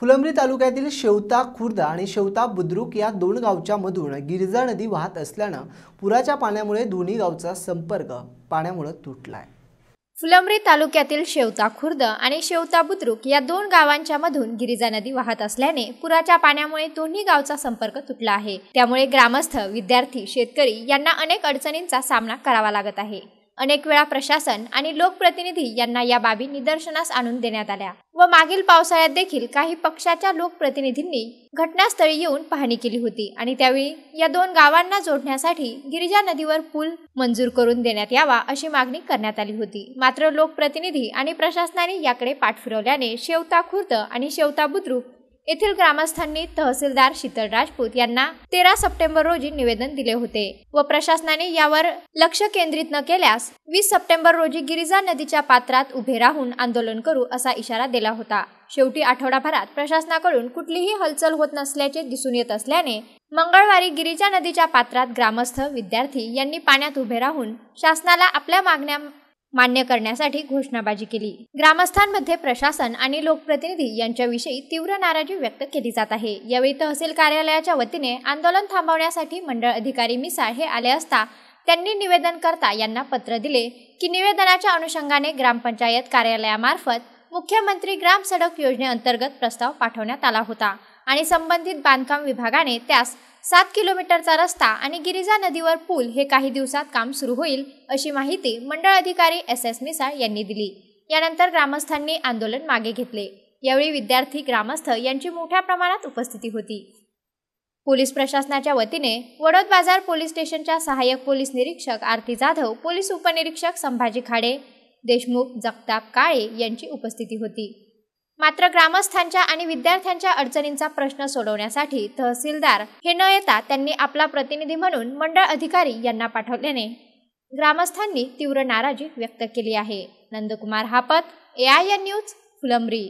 फुलंब्री तालुक्यातील शेवता खुर्द आणि शेवता बुद्रुक या दोन गावच्या मधून गिरजा नदी वाहत असल्यानं पुराच्या पाण्यामुळे दोन्ही गावचा संपर्क पाण्यामुळे तुटलाय फुलंब्री तालुक्यातील शेवता खुर्द आणि शेवता बुद्रुक या दोन गावांच्या मधून गिरिजा नदी वाहत असल्याने पुराच्या पाण्यामुळे दोन्ही गावचा संपर्क तुटला आहे त्यामुळे ग्रामस्थ विद्यार्थी शेतकरी यांना अनेक अडचणींचा सामना करावा लागत आहे अनेक वेळा प्रशासन आणि लोकप्रतिनिधी यांना या बाबी निदर्शनास आणून देण्यात आल्या व मागील पावसाळ्यात देखील काही पक्षाच्या लोकप्रतिनिधींनी घटनास्थळी येऊन पाहणी केली होती आणि त्यावेळी या दोन गावांना जोडण्यासाठी गिरिजा नदीवर पूल मंजूर करून देण्यात यावा अशी मागणी करण्यात आली होती मात्र लोकप्रतिनिधी आणि प्रशासनाने याकडे पाठ फिरवल्याने शेवता खुर्द आणि शेवता बुद्रुक येथील ग्रामस्थांनी तहसीलदार शीतल राजपूत यांना तेरा सप्टेंबर रोजी निवेदन दिले होते व प्रशासनाने यावर लक्ष केंद्रित न केल्यास वीस सप्टेंबर रोजी गिरिजा नदीच्या पात्रात उभे राहून आंदोलन करू असा इशारा दिला होता शेवटी आठवडाभरात प्रशासनाकडून कुठलीही हलचल होत नसल्याचे दिसून येत असल्याने मंगळवारी गिरिजा नदीच्या पात्रात ग्रामस्थ विद्यार्थी यांनी पाण्यात उभे राहून शासनाला आपल्या मागण्या मान्य करण्यासाठी घोषणाबाजी केली ग्रामस्थांमध्ये प्रशासन आणि लोकप्रतिनिधी यांच्याविषयी तीव्र नाराजी व्यक्त केली जात आहे यावेळी तहसील कार्यालयाच्या वतीने आंदोलन थांबवण्यासाठी मंडळ अधिकारी मिसाळ हे आले असता त्यांनी निवेदनकर्ता यांना पत्र दिले की निवेदनाच्या अनुषंगाने ग्रामपंचायत कार्यालयामार्फत मुख्यमंत्री ग्राम सडक योजनेअंतर्गत प्रस्ताव पाठवण्यात आला होता आणि संबंधित बांधकाम विभागाने त्यास सात किलोमीटरचा रस्ता आणि गिरिजा नदीवर पूल हे काही दिवसात काम सुरू होईल अशी माहिती मंडळ अधिकारी एस एस मिसाळ यांनी दिली यानंतर ग्रामस्थांनी आंदोलन मागे घेतले यावेळी विद्यार्थी ग्रामस्थ यांची मोठ्या प्रमाणात उपस्थिती होती पोलीस प्रशासनाच्या वतीने वडोद बाजार पोलीस स्टेशनच्या सहाय्यक पोलीस निरीक्षक आरती जाधव पोलीस उपनिरीक्षक संभाजी खाडे देशमुख जगताप काळे यांची उपस्थिती होती मात्र ग्रामस्थांच्या आणि विद्यार्थ्यांच्या अडचणींचा प्रश्न सोडवण्यासाठी तहसीलदार हे न येता त्यांनी आपला प्रतिनिधी म्हणून मंडळ अधिकारी यांना पाठवल्याने ग्रामस्थांनी तीव्र नाराजी व्यक्त केली आहे नंदकुमार हापत ए न्यूज फुलंब्री